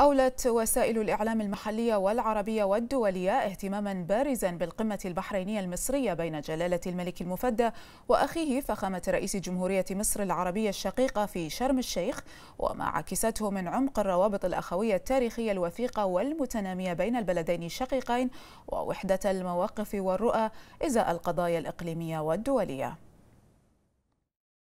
أولت وسائل الإعلام المحلية والعربية والدولية اهتماما بارزا بالقمة البحرينية المصرية بين جلالة الملك المفدى وأخيه فخامة رئيس جمهورية مصر العربية الشقيقة في شرم الشيخ وما عكسته من عمق الروابط الأخوية التاريخية الوثيقة والمتنامية بين البلدين الشقيقين ووحدة المواقف والرؤى إزاء القضايا الإقليمية والدولية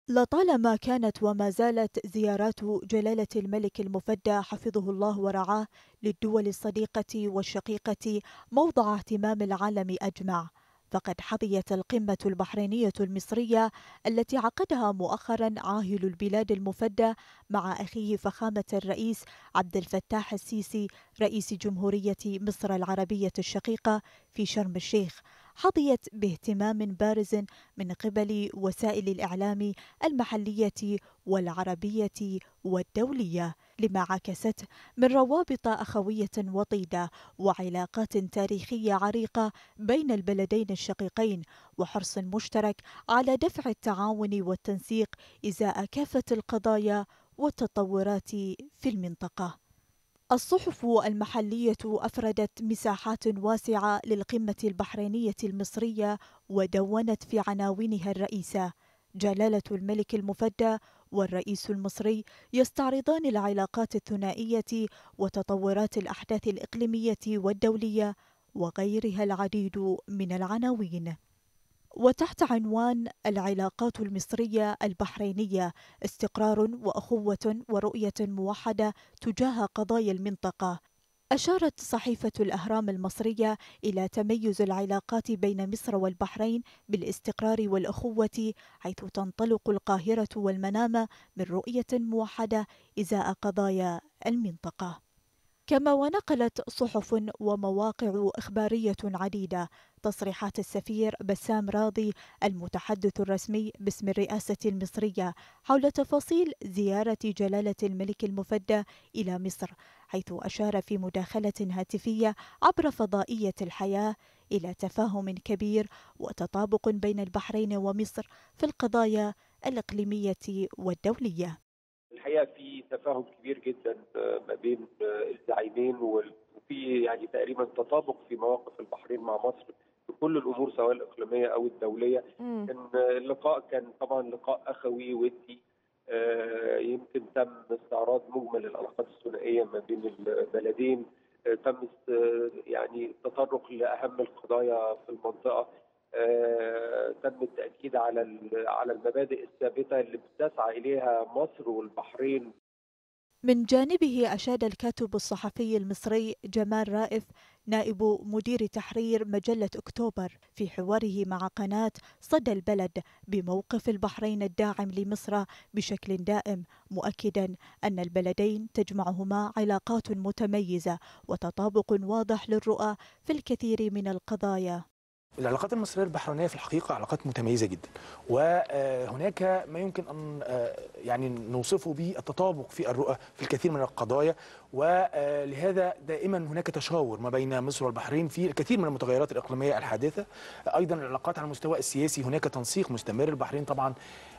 لطالما كانت وما زالت زيارات جلالة الملك المفدى حفظه الله ورعاه للدول الصديقة والشقيقة موضع اهتمام العالم أجمع فقد حظيت القمة البحرينية المصرية التي عقدها مؤخرا عاهل البلاد المفدى مع أخيه فخامة الرئيس عبد الفتاح السيسي رئيس جمهورية مصر العربية الشقيقة في شرم الشيخ حظيت باهتمام بارز من قبل وسائل الإعلام المحلية والعربية والدولية لما عكست من روابط أخوية وطيدة وعلاقات تاريخية عريقة بين البلدين الشقيقين وحرص مشترك على دفع التعاون والتنسيق إزاء كافة القضايا والتطورات في المنطقة الصحف المحلية أفردت مساحات واسعة للقمة البحرينية المصرية ودونت في عناوينها الرئيسة جلالة الملك المفدى والرئيس المصري يستعرضان العلاقات الثنائية وتطورات الأحداث الإقليمية والدولية وغيرها العديد من العناوين وتحت عنوان العلاقات المصرية البحرينية استقرار وأخوة ورؤية موحدة تجاه قضايا المنطقة أشارت صحيفة الأهرام المصرية إلى تميز العلاقات بين مصر والبحرين بالاستقرار والأخوة حيث تنطلق القاهرة والمنامة من رؤية موحدة إزاء قضايا المنطقة كما ونقلت صحف ومواقع إخبارية عديدة تصريحات السفير بسام راضي المتحدث الرسمي باسم الرئاسة المصرية حول تفاصيل زيارة جلالة الملك المفدى إلى مصر حيث أشار في مداخلة هاتفية عبر فضائية الحياة إلى تفاهم كبير وتطابق بين البحرين ومصر في القضايا الإقليمية والدولية الحقيقه في تفاهم كبير جدا آه، ما بين آه، الزعيمين وفي يعني تقريبا تطابق في مواقف البحرين مع مصر في كل الامور سواء الاقليميه او الدوليه ان آه، اللقاء كان طبعا لقاء اخوي ودي يمكن تم استعراض مجمل العلاقات الثنائيه ما بين البلدين تم يعني التطرق لاهم القضايا في المنطقه آه، تم التاكيد على على المبادئ الثابته اللي بتسعى اليها مصر والبحرين من جانبه أشاد الكاتب الصحفي المصري جمال رائف نائب مدير تحرير مجلة أكتوبر في حواره مع قناة صدى البلد بموقف البحرين الداعم لمصر بشكل دائم مؤكدا أن البلدين تجمعهما علاقات متميزة وتطابق واضح للرؤى في الكثير من القضايا العلاقات المصريه البحرينيه في الحقيقه علاقات متميزه جدا وهناك ما يمكن ان آه، يعني نوصفه بالتطابق في الرؤى في الكثير من القضايا ولهذا دائما هناك تشاور ما بين مصر والبحرين في الكثير من المتغيرات الاقليميه الحادثه ايضا العلاقات على المستوى السياسي هناك تنسيق مستمر البحرين طبعا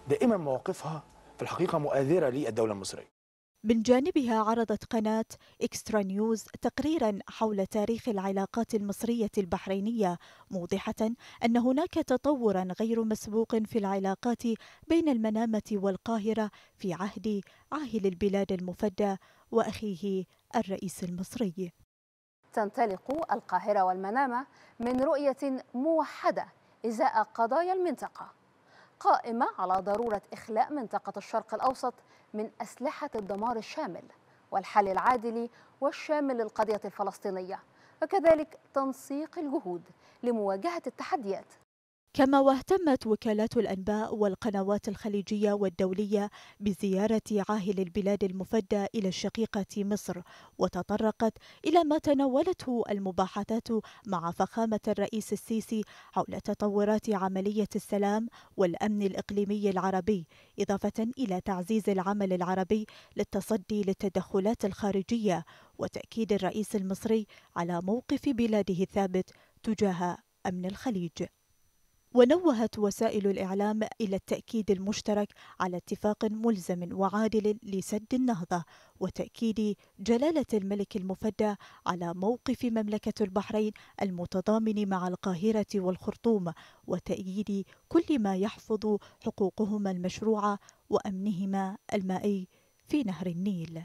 دائما مواقفها في الحقيقه مؤازره للدوله المصريه من جانبها عرضت قناة إكسترا نيوز تقريرا حول تاريخ العلاقات المصرية البحرينية موضحة أن هناك تطورا غير مسبوق في العلاقات بين المنامة والقاهرة في عهد عاهل البلاد المفدى وأخيه الرئيس المصري تنطلق القاهرة والمنامة من رؤية موحدة إزاء قضايا المنطقة قائمة على ضرورة إخلاء منطقة الشرق الأوسط من أسلحة الدمار الشامل والحل العادل والشامل للقضية الفلسطينية وكذلك تنسيق الجهود لمواجهة التحديات كما واهتمت وكالات الأنباء والقنوات الخليجية والدولية بزيارة عاهل البلاد المفدى إلى الشقيقة مصر وتطرقت إلى ما تناولته المباحثات مع فخامة الرئيس السيسي حول تطورات عملية السلام والأمن الإقليمي العربي إضافة إلى تعزيز العمل العربي للتصدي للتدخلات الخارجية وتأكيد الرئيس المصري على موقف بلاده الثابت تجاه أمن الخليج ونوهت وسائل الإعلام إلى التأكيد المشترك على اتفاق ملزم وعادل لسد النهضة وتأكيد جلالة الملك المفدى على موقف مملكة البحرين المتضامن مع القاهرة والخرطوم وتأييد كل ما يحفظ حقوقهما المشروعة وأمنهما المائي في نهر النيل